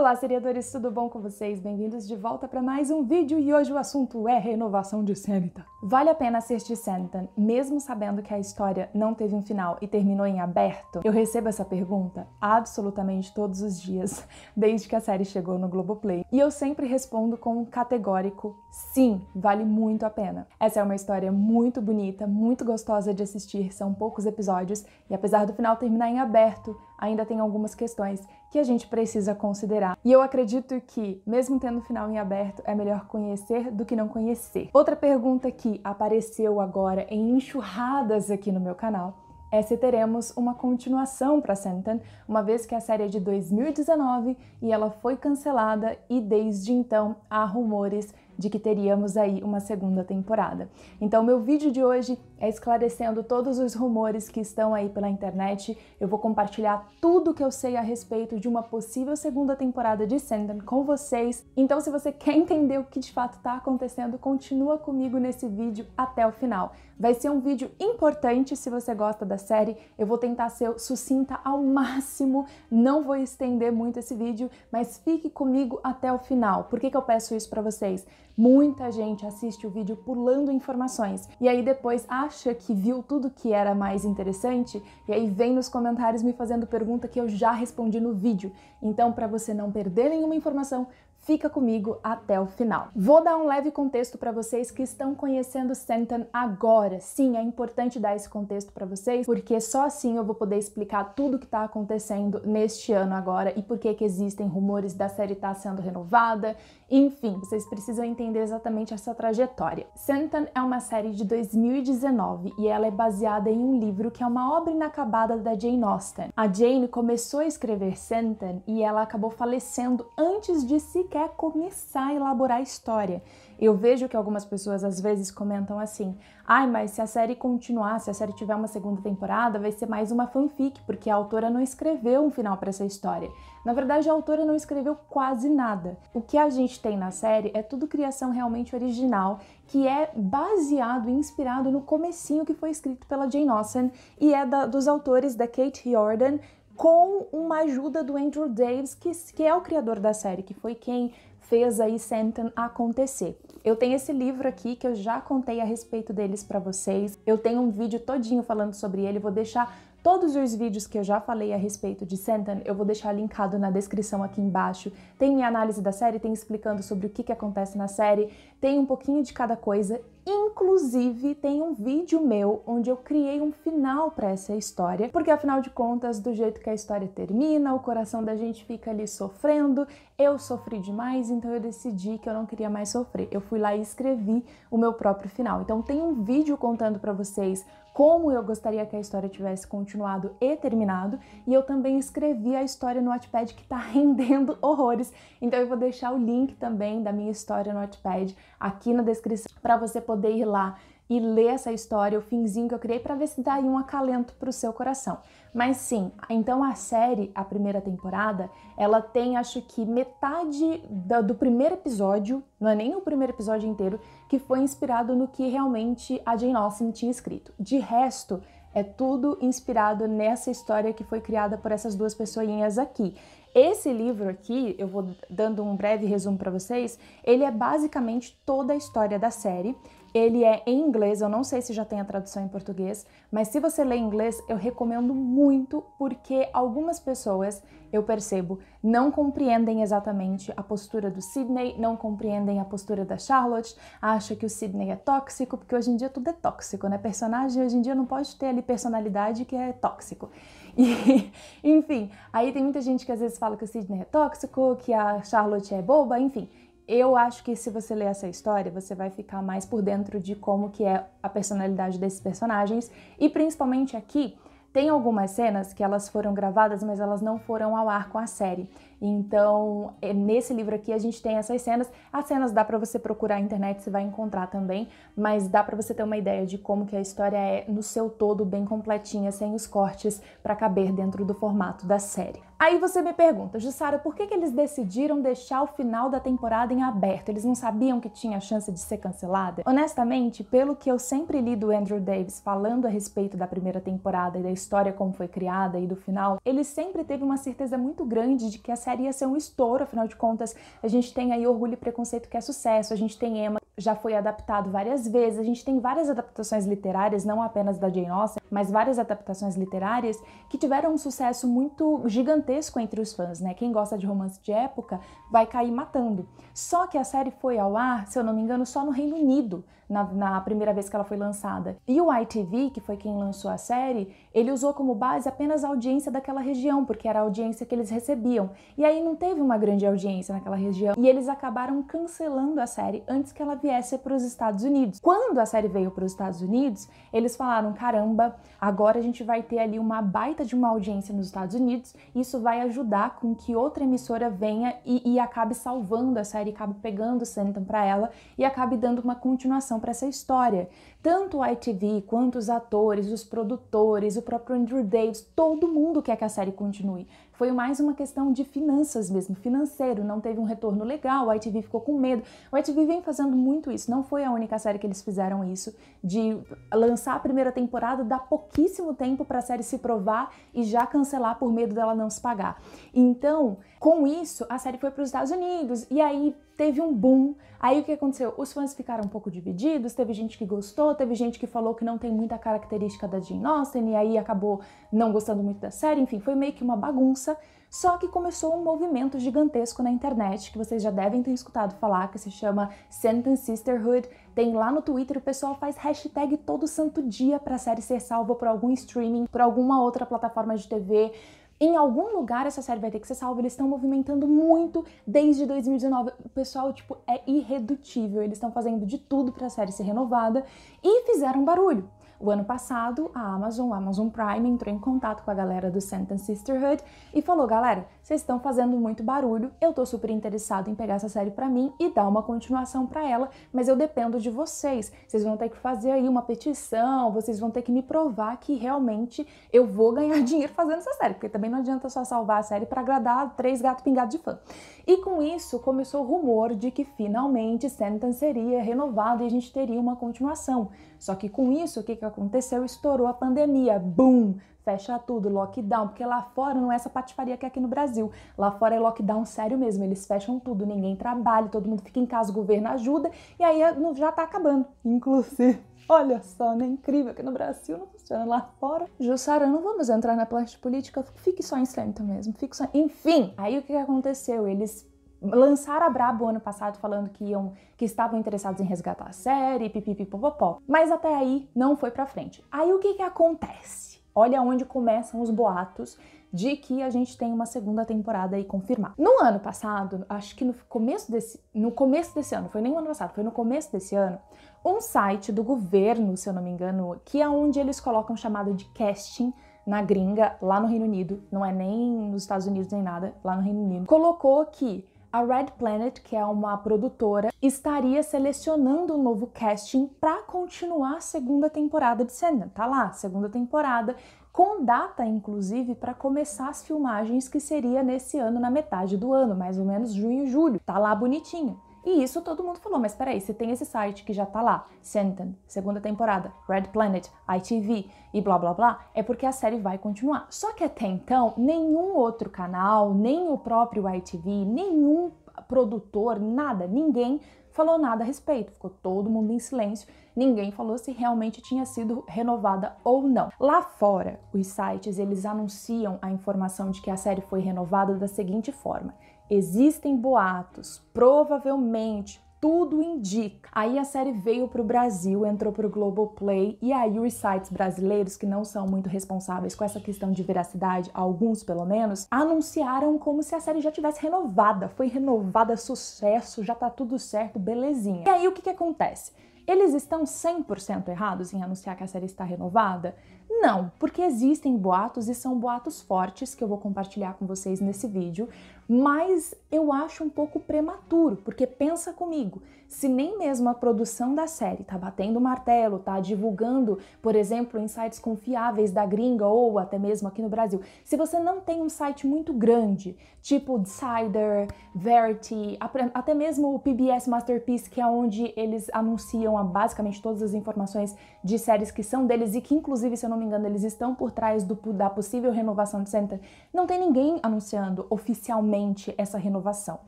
Olá, seriadores, tudo bom com vocês? Bem-vindos de volta para mais um vídeo e hoje o assunto é renovação de Sanita. Vale a pena assistir Sanita, mesmo sabendo que a história não teve um final e terminou em aberto? Eu recebo essa pergunta absolutamente todos os dias, desde que a série chegou no Globoplay, e eu sempre respondo com um categórico sim, vale muito a pena. Essa é uma história muito bonita, muito gostosa de assistir, são poucos episódios, e apesar do final terminar em aberto, ainda tem algumas questões que a gente precisa considerar. E eu acredito que, mesmo tendo o final em aberto, é melhor conhecer do que não conhecer. Outra pergunta que apareceu agora em enxurradas aqui no meu canal é se teremos uma continuação para Sentan, uma vez que a série é de 2019 e ela foi cancelada e desde então há rumores de que teríamos aí uma segunda temporada. Então, meu vídeo de hoje é esclarecendo todos os rumores que estão aí pela internet. Eu vou compartilhar tudo que eu sei a respeito de uma possível segunda temporada de Sandman com vocês. Então, se você quer entender o que de fato está acontecendo, continua comigo nesse vídeo até o final. Vai ser um vídeo importante se você gosta da série. Eu vou tentar ser sucinta ao máximo, não vou estender muito esse vídeo, mas fique comigo até o final. Por que, que eu peço isso para vocês? Muita gente assiste o vídeo pulando informações e aí depois acha que viu tudo que era mais interessante e aí vem nos comentários me fazendo pergunta que eu já respondi no vídeo. Então, para você não perder nenhuma informação, Fica comigo até o final. Vou dar um leve contexto para vocês que estão conhecendo Senton agora. Sim, é importante dar esse contexto para vocês, porque só assim eu vou poder explicar tudo o que está acontecendo neste ano agora e por que que existem rumores da série estar tá sendo renovada. Enfim, vocês precisam entender exatamente essa trajetória. Senton é uma série de 2019 e ela é baseada em um livro que é uma obra inacabada da Jane Austen. A Jane começou a escrever Senton e ela acabou falecendo antes de se quer começar a elaborar a história. Eu vejo que algumas pessoas às vezes comentam assim: ai, mas se a série continuar, se a série tiver uma segunda temporada, vai ser mais uma fanfic, porque a autora não escreveu um final para essa história. Na verdade, a autora não escreveu quase nada. O que a gente tem na série é tudo criação realmente original, que é baseado e inspirado no comecinho que foi escrito pela Jane Austen e é da, dos autores da Kate Jordan com uma ajuda do Andrew Davis, que, que é o criador da série, que foi quem fez aí Senton acontecer. Eu tenho esse livro aqui que eu já contei a respeito deles para vocês. Eu tenho um vídeo todinho falando sobre ele, vou deixar Todos os vídeos que eu já falei a respeito de Sentan eu vou deixar linkado na descrição aqui embaixo. Tem minha análise da série, tem explicando sobre o que, que acontece na série, tem um pouquinho de cada coisa. Inclusive, tem um vídeo meu onde eu criei um final para essa história, porque afinal de contas, do jeito que a história termina, o coração da gente fica ali sofrendo. Eu sofri demais, então eu decidi que eu não queria mais sofrer. Eu fui lá e escrevi o meu próprio final. Então, tem um vídeo contando para vocês como eu gostaria que a história tivesse continuado e terminado, e eu também escrevi a história no Wattpad que tá rendendo horrores. Então eu vou deixar o link também da minha história no Wattpad aqui na descrição para você poder ir lá e ler essa história, o finzinho que eu criei, para ver se dá aí um acalento para o seu coração. Mas sim, então a série, a primeira temporada, ela tem acho que metade do primeiro episódio, não é nem o primeiro episódio inteiro, que foi inspirado no que realmente a Jane Austen tinha escrito. De resto, é tudo inspirado nessa história que foi criada por essas duas pessoinhas aqui. Esse livro aqui, eu vou dando um breve resumo para vocês, ele é basicamente toda a história da série ele é em inglês, eu não sei se já tem a tradução em português, mas se você lê em inglês, eu recomendo muito porque algumas pessoas, eu percebo, não compreendem exatamente a postura do Sidney, não compreendem a postura da Charlotte, acha que o Sidney é tóxico, porque hoje em dia tudo é tóxico, né? Personagem hoje em dia não pode ter ali personalidade que é tóxico. E, enfim, aí tem muita gente que às vezes fala que o Sidney é tóxico, que a Charlotte é boba, enfim. Eu acho que se você ler essa história, você vai ficar mais por dentro de como que é a personalidade desses personagens e principalmente aqui tem algumas cenas que elas foram gravadas, mas elas não foram ao ar com a série. Então, é, nesse livro aqui a gente tem essas cenas. As cenas dá para você procurar na internet, você vai encontrar também, mas dá para você ter uma ideia de como que a história é no seu todo bem completinha, sem os cortes para caber dentro do formato da série. Aí você me pergunta, Jussara, por que, que eles decidiram deixar o final da temporada em aberto? Eles não sabiam que tinha chance de ser cancelada? Honestamente, pelo que eu sempre li do Andrew Davis falando a respeito da primeira temporada e da história como foi criada e do final, ele sempre teve uma certeza muito grande de que essa série ia ser um estouro, afinal de contas, a gente tem aí Orgulho e Preconceito que é sucesso, a gente tem Emma já foi adaptado várias vezes. A gente tem várias adaptações literárias, não apenas da Jane Austen, mas várias adaptações literárias que tiveram um sucesso muito gigantesco entre os fãs, né? Quem gosta de romance de época vai cair matando. Só que a série foi ao ar, se eu não me engano, só no Reino Unido, na, na primeira vez que ela foi lançada. E o ITV, que foi quem lançou a série, ele usou como base apenas a audiência daquela região, porque era a audiência que eles recebiam. E aí não teve uma grande audiência naquela região, e eles acabaram cancelando a série antes que ela viesse viesse para os Estados Unidos. Quando a série veio para os Estados Unidos, eles falaram: caramba, agora a gente vai ter ali uma baita de uma audiência nos Estados Unidos, isso vai ajudar com que outra emissora venha e, e acabe salvando a série, acabe pegando o Santan para ela e acabe dando uma continuação para essa história. Tanto a ITV quanto os atores, os produtores, o próprio Andrew Davis, todo mundo quer que a série continue foi mais uma questão de finanças mesmo, financeiro, não teve um retorno legal, a ITV ficou com medo. O ITV vem fazendo muito isso, não foi a única série que eles fizeram isso, de lançar a primeira temporada, dar pouquíssimo tempo para a série se provar e já cancelar por medo dela não se pagar. Então, com isso, a série foi para os Estados Unidos, e aí teve um boom. Aí o que aconteceu? Os fãs ficaram um pouco divididos, teve gente que gostou, teve gente que falou que não tem muita característica da Jane Austen e aí acabou não gostando muito da série, enfim, foi meio que uma bagunça. Só que começou um movimento gigantesco na internet, que vocês já devem ter escutado falar, que se chama Sentence Sisterhood. Tem lá no Twitter, o pessoal faz hashtag todo santo dia pra série ser salva por algum streaming, por alguma outra plataforma de TV. Em algum lugar essa série vai ter que ser salva. Eles estão movimentando muito desde 2019. O pessoal, tipo, é irredutível. Eles estão fazendo de tudo para a série ser renovada e fizeram barulho. O ano passado, a Amazon, a Amazon Prime, entrou em contato com a galera do Sentence Sisterhood e falou: galera, vocês estão fazendo muito barulho, eu tô super interessado em pegar essa série para mim e dar uma continuação para ela, mas eu dependo de vocês. Vocês vão ter que fazer aí uma petição, vocês vão ter que me provar que realmente eu vou ganhar dinheiro fazendo essa série, porque também não adianta só salvar a série para agradar três gatos pingados de fã. E com isso começou o rumor de que finalmente Sentence seria renovado e a gente teria uma continuação. Só que com isso, o que, que aconteceu, estourou a pandemia, boom, fecha tudo, lockdown, porque lá fora não é essa patifaria que é aqui no Brasil. Lá fora é lockdown sério mesmo, eles fecham tudo, ninguém trabalha, todo mundo fica em casa, o governo ajuda, e aí é, já tá acabando. Inclusive, olha só, né? Incrível que no Brasil não funciona lá fora. Jussara, não vamos entrar na parte política, fique só em Slamton mesmo, fique só. Enfim, aí o que aconteceu? Eles lançaram a brabo ano passado falando que iam que estavam interessados em resgatar a série, pipipipopopó. Mas até aí não foi para frente. Aí o que que acontece? Olha onde começam os boatos de que a gente tem uma segunda temporada aí confirmada. No ano passado, acho que no começo desse, no começo desse ano, foi nem o ano passado, foi no começo desse ano, um site do governo, se eu não me engano, que é onde eles colocam chamado de casting na gringa, lá no Reino Unido, não é nem nos Estados Unidos nem nada, lá no Reino Unido, colocou que a Red Planet, que é uma produtora, estaria selecionando um novo casting para continuar a segunda temporada de Sandman. Tá lá, segunda temporada, com data inclusive para começar as filmagens que seria nesse ano na metade do ano, mais ou menos junho, julho. Tá lá bonitinho. E isso todo mundo falou, mas peraí, se tem esse site que já tá lá, Senton, segunda temporada, Red Planet, ITV e blá blá blá, é porque a série vai continuar. Só que até então, nenhum outro canal, nem o próprio ITV, nenhum produtor, nada, ninguém falou nada a respeito, ficou todo mundo em silêncio, ninguém falou se realmente tinha sido renovada ou não. Lá fora, os sites eles anunciam a informação de que a série foi renovada da seguinte forma: existem boatos, provavelmente tudo indica. Aí a série veio para o Brasil, entrou para o Globoplay e aí os sites brasileiros, que não são muito responsáveis com essa questão de veracidade, alguns pelo menos, anunciaram como se a série já tivesse renovada. Foi renovada, sucesso, já tá tudo certo, belezinha. E aí o que, que acontece? Eles estão 100% errados em anunciar que a série está renovada? Não, porque existem boatos e são boatos fortes que eu vou compartilhar com vocês nesse vídeo, mas eu acho um pouco prematuro, porque pensa comigo, se nem mesmo a produção da série tá batendo martelo, tá divulgando, por exemplo, em sites confiáveis da gringa ou até mesmo aqui no Brasil, se você não tem um site muito grande, tipo Decider, Verity, até mesmo o PBS Masterpiece, que é onde eles anunciam basicamente todas as informações de séries que são deles e que inclusive, se eu não me engano, eles estão por trás do, da possível renovação de Center, não tem ninguém anunciando oficialmente essa renovação.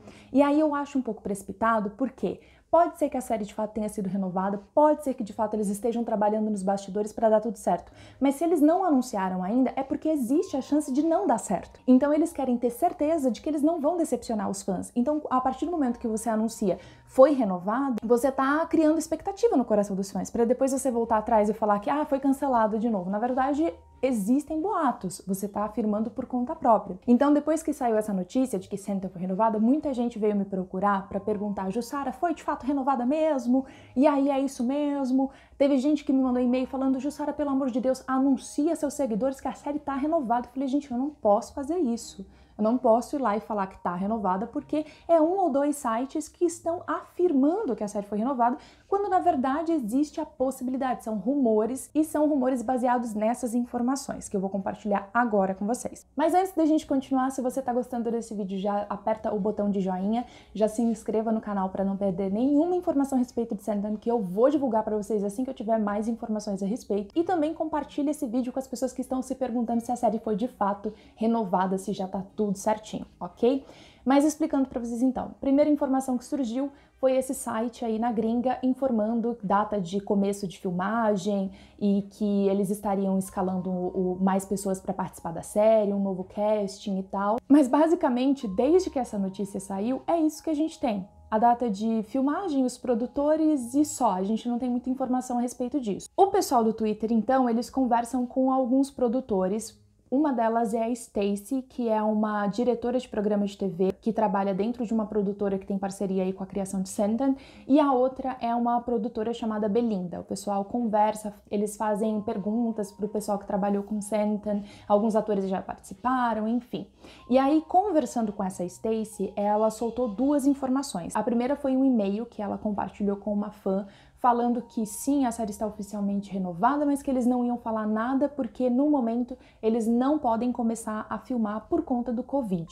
E aí eu acho um pouco precipitado, Porque Pode ser que a série de fato tenha sido renovada, pode ser que de fato eles estejam trabalhando nos bastidores para dar tudo certo. Mas se eles não anunciaram ainda, é porque existe a chance de não dar certo. Então eles querem ter certeza de que eles não vão decepcionar os fãs. Então, a partir do momento que você anuncia foi renovado, você está criando expectativa no coração dos fãs, para depois você voltar atrás e falar que ah, foi cancelado de novo. Na verdade, existem boatos, você está afirmando por conta própria. Então, depois que saiu essa notícia de que Santa foi renovada, muita gente veio me procurar para perguntar: Jussara, foi de fato renovada mesmo? E aí é isso mesmo? Teve gente que me mandou e-mail falando: Jussara, pelo amor de Deus, anuncia seus seguidores que a série está renovada. Eu falei: gente, eu não posso fazer isso. Eu não posso ir lá e falar que está renovada porque é um ou dois sites que estão afirmando que a série foi renovada, quando na verdade existe a possibilidade. São rumores e são rumores baseados nessas informações que eu vou compartilhar agora com vocês. Mas antes da gente continuar, se você está gostando desse vídeo, já aperta o botão de joinha, já se inscreva no canal para não perder nenhuma informação a respeito de Sandman* que eu vou divulgar para vocês assim que eu tiver mais informações a respeito. E também compartilhe esse vídeo com as pessoas que estão se perguntando se a série foi de fato renovada, se já está tudo tudo certinho, ok? Mas explicando para vocês então, primeira informação que surgiu foi esse site aí na gringa informando data de começo de filmagem e que eles estariam escalando o, mais pessoas para participar da série, um novo casting e tal. Mas basicamente, desde que essa notícia saiu, é isso que a gente tem. A data de filmagem, os produtores e só, a gente não tem muita informação a respeito disso. O pessoal do Twitter, então, eles conversam com alguns produtores uma delas é a Stacy, que é uma diretora de programa de TV que trabalha dentro de uma produtora que tem parceria aí com a criação de Santan, e a outra é uma produtora chamada Belinda. O pessoal conversa, eles fazem perguntas para o pessoal que trabalhou com Santan, alguns atores já participaram, enfim. E aí, conversando com essa Stacy, ela soltou duas informações. A primeira foi um e-mail que ela compartilhou com uma fã falando que sim, a série está oficialmente renovada, mas que eles não iam falar nada porque no momento eles não podem começar a filmar por conta do Covid.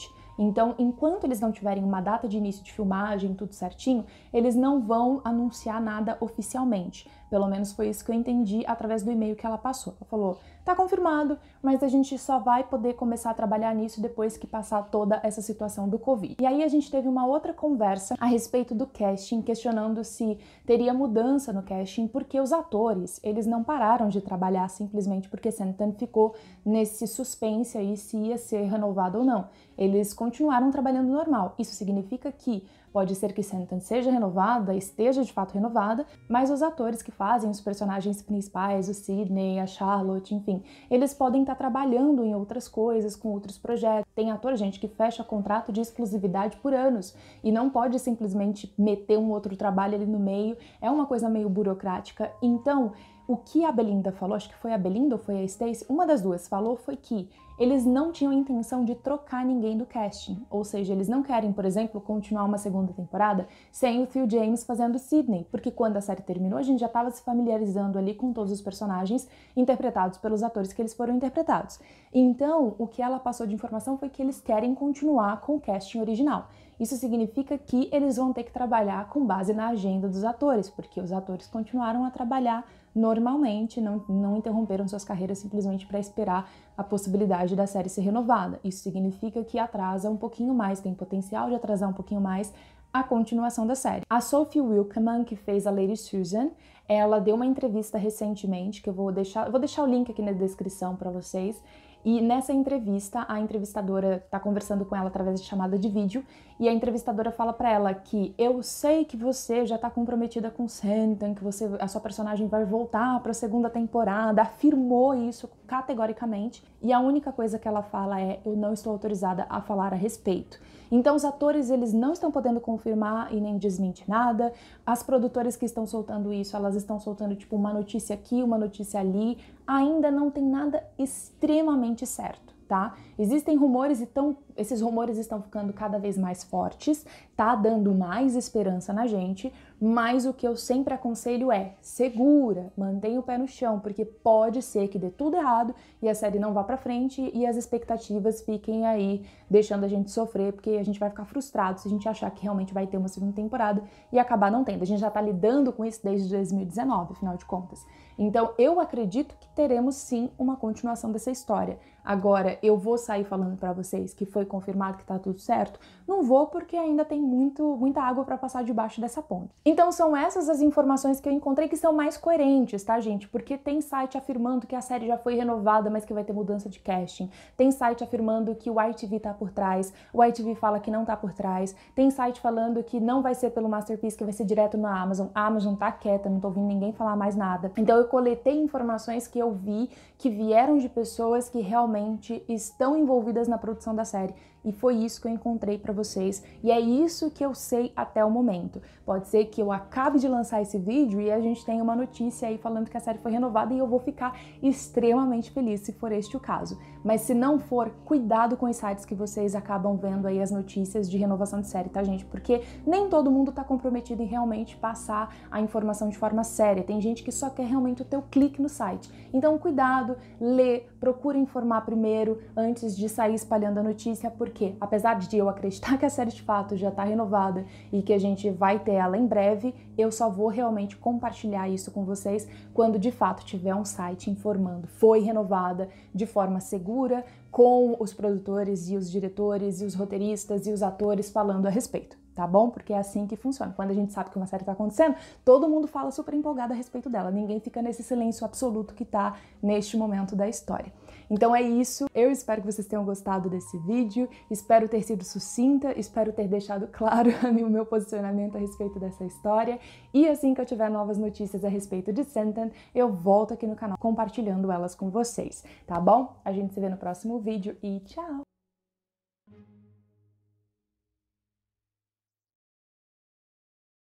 Então, enquanto eles não tiverem uma data de início de filmagem, tudo certinho, eles não vão anunciar nada oficialmente. Pelo menos foi isso que eu entendi através do e-mail que ela passou. Ela falou: tá confirmado, mas a gente só vai poder começar a trabalhar nisso depois que passar toda essa situação do Covid. E aí a gente teve uma outra conversa a respeito do casting, questionando se teria mudança no casting, porque os atores, eles não pararam de trabalhar simplesmente porque Santana ficou nesse suspense aí se ia ser renovado ou não eles continuaram trabalhando normal. Isso significa que pode ser que Sentence seja renovada, esteja de fato renovada, mas os atores que fazem os personagens principais, o Sidney, a Charlotte, enfim, eles podem estar trabalhando em outras coisas, com outros projetos. Tem ator, gente, que fecha contrato de exclusividade por anos e não pode simplesmente meter um outro trabalho ali no meio. É uma coisa meio burocrática. Então, o que a Belinda falou, acho que foi a Belinda ou foi a Stacy, uma das duas falou foi que eles não tinham intenção de trocar ninguém do casting, ou seja, eles não querem, por exemplo, continuar uma segunda temporada sem o Phil James fazendo Sidney, porque quando a série terminou a gente já estava se familiarizando ali com todos os personagens interpretados pelos atores que eles foram interpretados. Então, o que ela passou de informação foi que eles querem continuar com o casting original. Isso significa que eles vão ter que trabalhar com base na agenda dos atores, porque os atores continuaram a trabalhar normalmente não, não interromperam suas carreiras simplesmente para esperar a possibilidade da série ser renovada. Isso significa que atrasa um pouquinho mais, tem potencial de atrasar um pouquinho mais a continuação da série. A Sophie Wilkman que fez a Lady Susan, ela deu uma entrevista recentemente que eu vou deixar, vou deixar o link aqui na descrição para vocês. E nessa entrevista, a entrevistadora está conversando com ela através de chamada de vídeo e a entrevistadora fala para ela que eu sei que você já tá comprometida com Santan, que você a sua personagem vai voltar para a segunda temporada, afirmou isso categoricamente. E a única coisa que ela fala é eu não estou autorizada a falar a respeito. Então os atores eles não estão podendo confirmar e nem desmentir nada. As produtoras que estão soltando isso, elas estão soltando tipo uma notícia aqui, uma notícia ali, ainda não tem nada extremamente certo tá? Existem rumores e tão, esses rumores estão ficando cada vez mais fortes, tá dando mais esperança na gente, mas o que eu sempre aconselho é: segura, mantenha o pé no chão, porque pode ser que dê tudo errado e a série não vá para frente e as expectativas fiquem aí deixando a gente sofrer, porque a gente vai ficar frustrado se a gente achar que realmente vai ter uma segunda temporada e acabar não tendo. A gente já tá lidando com isso desde 2019, afinal de contas. Então, eu acredito que teremos sim uma continuação dessa história. Agora, eu vou sair falando para vocês que foi confirmado que tá tudo certo? Não vou porque ainda tem muito, muita água para passar debaixo dessa ponte. Então são essas as informações que eu encontrei que são mais coerentes, tá, gente? Porque tem site afirmando que a série já foi renovada, mas que vai ter mudança de casting. Tem site afirmando que o ITV tá por trás, o ITV fala que não tá por trás. Tem site falando que não vai ser pelo Masterpiece, que vai ser direto na Amazon. A Amazon tá quieta, não tô ouvindo ninguém falar mais nada. Então eu coletei informações que eu ouvir que vieram de pessoas que realmente estão envolvidas na produção da série, e foi isso que eu encontrei para vocês e é isso que eu sei até o momento. Pode ser que eu acabe de lançar esse vídeo e a gente tenha uma notícia aí falando que a série foi renovada e eu vou ficar extremamente feliz se for este o caso. Mas se não for, cuidado com os sites que vocês acabam vendo aí as notícias de renovação de série, tá gente? Porque nem todo mundo tá comprometido em realmente passar a informação de forma séria. Tem gente que só quer realmente o teu clique no site. Então cuidado, lê, procura informar primeiro antes de sair espalhando a notícia, porque porque apesar de eu acreditar que a série de fato já está renovada e que a gente vai ter ela em breve, eu só vou realmente compartilhar isso com vocês quando de fato tiver um site informando. Foi renovada de forma segura, com os produtores e os diretores e os roteiristas e os atores falando a respeito tá bom? Porque é assim que funciona. Quando a gente sabe que uma série está acontecendo, todo mundo fala super empolgado a respeito dela. Ninguém fica nesse silêncio absoluto que está neste momento da história. Então é isso, eu espero que vocês tenham gostado desse vídeo, espero ter sido sucinta, espero ter deixado claro o meu posicionamento a respeito dessa história e assim que eu tiver novas notícias a respeito de Sentan, eu volto aqui no canal compartilhando elas com vocês, tá bom? A gente se vê no próximo vídeo e tchau!